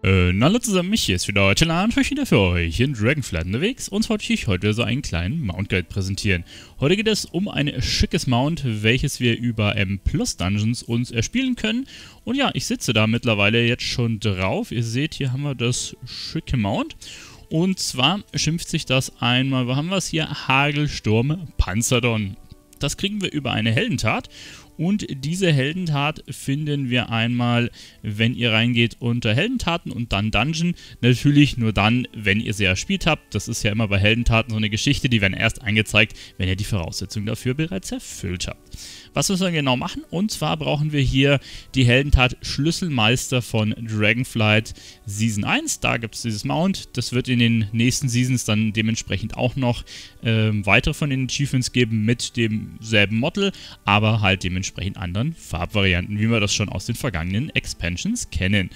Äh, na, hallo zusammen, ich hier ist wieder heute Lan für wieder für euch in Dragonflight unterwegs und wollte ich heute so einen kleinen Mount Guide präsentieren. Heute geht es um ein schickes Mount, welches wir über M Plus Dungeons uns erspielen können. Und ja, ich sitze da mittlerweile jetzt schon drauf. Ihr seht, hier haben wir das schicke Mount. Und zwar schimpft sich das einmal, wo haben wir es hier? Hagelsturm Panzerdon. Das kriegen wir über eine Heldentat und diese Heldentat finden wir einmal, wenn ihr reingeht unter Heldentaten und dann Dungeon. Natürlich nur dann, wenn ihr sie erspielt habt. Das ist ja immer bei Heldentaten so eine Geschichte, die werden erst angezeigt, wenn ihr die Voraussetzungen dafür bereits erfüllt habt. Was müssen wir genau machen? Und zwar brauchen wir hier die Heldentat Schlüsselmeister von Dragonflight Season 1. Da gibt es dieses Mount. Das wird in den nächsten Seasons dann dementsprechend auch noch äh, weitere von den Achievements geben mit demselben Model, aber halt dementsprechend entsprechend anderen Farbvarianten, wie wir das schon aus den vergangenen Expansions kennen.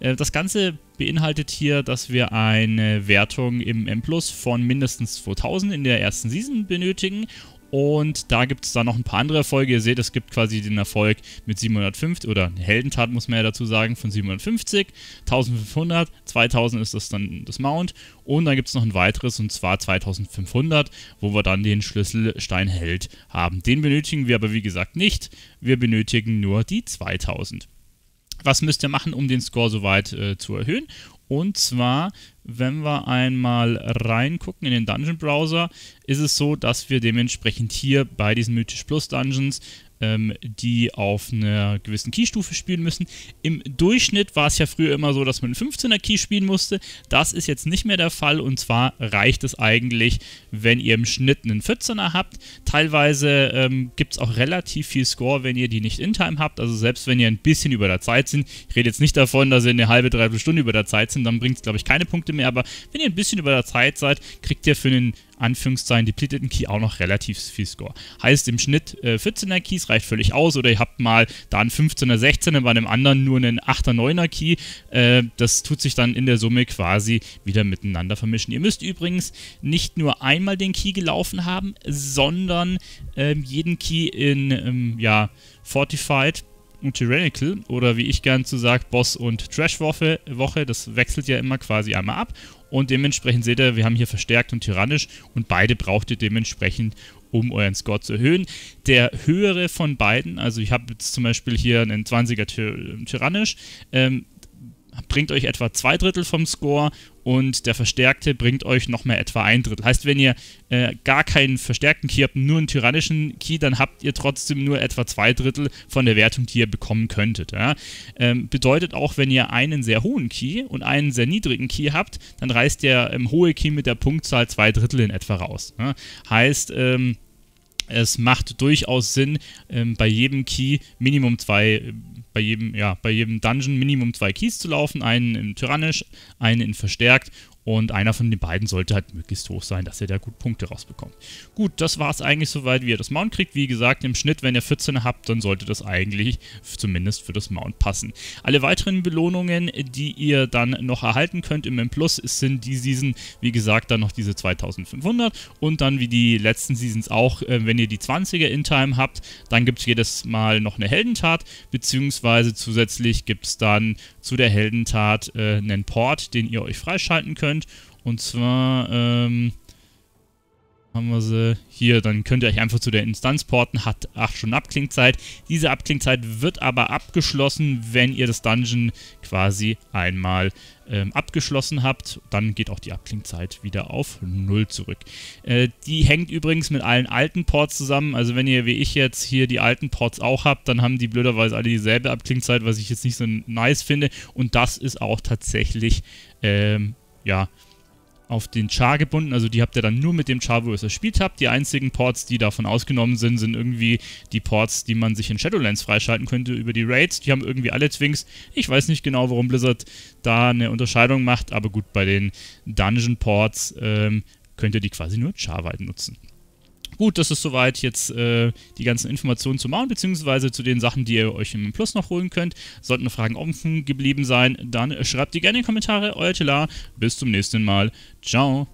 Äh, das Ganze beinhaltet hier, dass wir eine Wertung im M Plus von mindestens 2000 in der ersten Season benötigen und da gibt es dann noch ein paar andere Erfolge. Ihr seht, es gibt quasi den Erfolg mit 750 oder Heldentat, muss man ja dazu sagen, von 750, 1500, 2000 ist das dann das Mount. Und dann gibt es noch ein weiteres und zwar 2500, wo wir dann den Schlüsselstein Held haben. Den benötigen wir aber wie gesagt nicht. Wir benötigen nur die 2000 was müsst ihr machen, um den Score soweit äh, zu erhöhen? Und zwar, wenn wir einmal reingucken in den Dungeon Browser, ist es so, dass wir dementsprechend hier bei diesen Mythisch Plus Dungeons ähm, die auf einer gewissen Keystufe spielen müssen. Im Durchschnitt war es ja früher immer so, dass man einen 15er Key spielen musste. Das ist jetzt nicht mehr der Fall und zwar reicht es eigentlich, wenn ihr im Schnitt einen 14er habt. Teilweise ähm, gibt es auch relativ viel Score, wenn ihr die nicht in Time habt. Also selbst wenn ihr ein bisschen über der Zeit sind. Ich rede jetzt nicht davon, dass ihr eine halbe, dreiviertel Stunde über der Zeit sind, dann bringt es glaube ich keine Punkte mehr. Aber wenn ihr ein bisschen über der Zeit seid, kriegt ihr für einen Anführungszeichen depleteten Key auch noch relativ viel Score. Heißt im Schnitt äh, 14er Keys reicht völlig aus oder ihr habt mal da einen 15er, 16er, bei einem anderen nur einen 8er, 9er Key. Äh, das tut sich dann in der Summe quasi wieder miteinander vermischen. Ihr müsst übrigens nicht nur einmal den Key gelaufen haben, sondern äh, jeden Key in ähm, ja, Fortified und Tyrannical oder wie ich gern zu sagen, Boss und Trash-Woche. Woche. Das wechselt ja immer quasi einmal ab. Und dementsprechend seht ihr, wir haben hier verstärkt und tyrannisch und beide braucht ihr dementsprechend, um euren Score zu erhöhen. Der höhere von beiden, also ich habe jetzt zum Beispiel hier einen 20er äh, Tyrannisch, ähm, bringt euch etwa zwei Drittel vom Score und der Verstärkte bringt euch nochmal etwa ein Drittel. Heißt, wenn ihr äh, gar keinen verstärkten Key habt, nur einen tyrannischen Key, dann habt ihr trotzdem nur etwa zwei Drittel von der Wertung, die ihr bekommen könntet. Ja? Ähm, bedeutet auch, wenn ihr einen sehr hohen Key und einen sehr niedrigen Key habt, dann reißt der ähm, hohe Key mit der Punktzahl zwei Drittel in etwa raus. Ja? Heißt, ähm, es macht durchaus Sinn, ähm, bei jedem Key Minimum zwei bei jedem, ja, bei jedem Dungeon Minimum zwei Keys zu laufen, einen in Tyrannisch, einen in Verstärkt und einer von den beiden sollte halt möglichst hoch sein, dass ihr da gut Punkte rausbekommt. Gut, das war es eigentlich soweit, wie ihr das Mount kriegt. Wie gesagt, im Schnitt, wenn ihr 14 habt, dann sollte das eigentlich zumindest für das Mount passen. Alle weiteren Belohnungen, die ihr dann noch erhalten könnt im M Plus, sind die Season, wie gesagt, dann noch diese 2500 und dann wie die letzten Seasons auch, äh, wenn ihr die 20er in Time habt, dann gibt es jedes Mal noch eine Heldentat, beziehungsweise zusätzlich gibt es dann zu der Heldentat äh, einen Port, den ihr euch freischalten könnt könnt. Und zwar ähm, haben wir sie hier. Dann könnt ihr euch einfach zu der Instanz porten. Hat auch schon Abklingzeit. Diese Abklingzeit wird aber abgeschlossen, wenn ihr das Dungeon quasi einmal ähm, abgeschlossen habt. Dann geht auch die Abklingzeit wieder auf 0 zurück. Äh, die hängt übrigens mit allen alten Ports zusammen. Also wenn ihr wie ich jetzt hier die alten Ports auch habt, dann haben die blöderweise alle dieselbe Abklingzeit, was ich jetzt nicht so nice finde. Und das ist auch tatsächlich... Ähm, ja, auf den Char gebunden. Also die habt ihr dann nur mit dem Char, wo ihr es erspielt habt. Die einzigen Ports, die davon ausgenommen sind, sind irgendwie die Ports, die man sich in Shadowlands freischalten könnte über die Raids. Die haben irgendwie alle Twinks. Ich weiß nicht genau, warum Blizzard da eine Unterscheidung macht, aber gut, bei den Dungeon Ports ähm, könnt ihr die quasi nur Char-weit nutzen. Gut, das ist soweit jetzt äh, die ganzen Informationen zu Mount, beziehungsweise zu den Sachen, die ihr euch im Plus noch holen könnt. Sollten Fragen offen geblieben sein, dann schreibt die gerne in die Kommentare. Euer Tela, bis zum nächsten Mal. Ciao.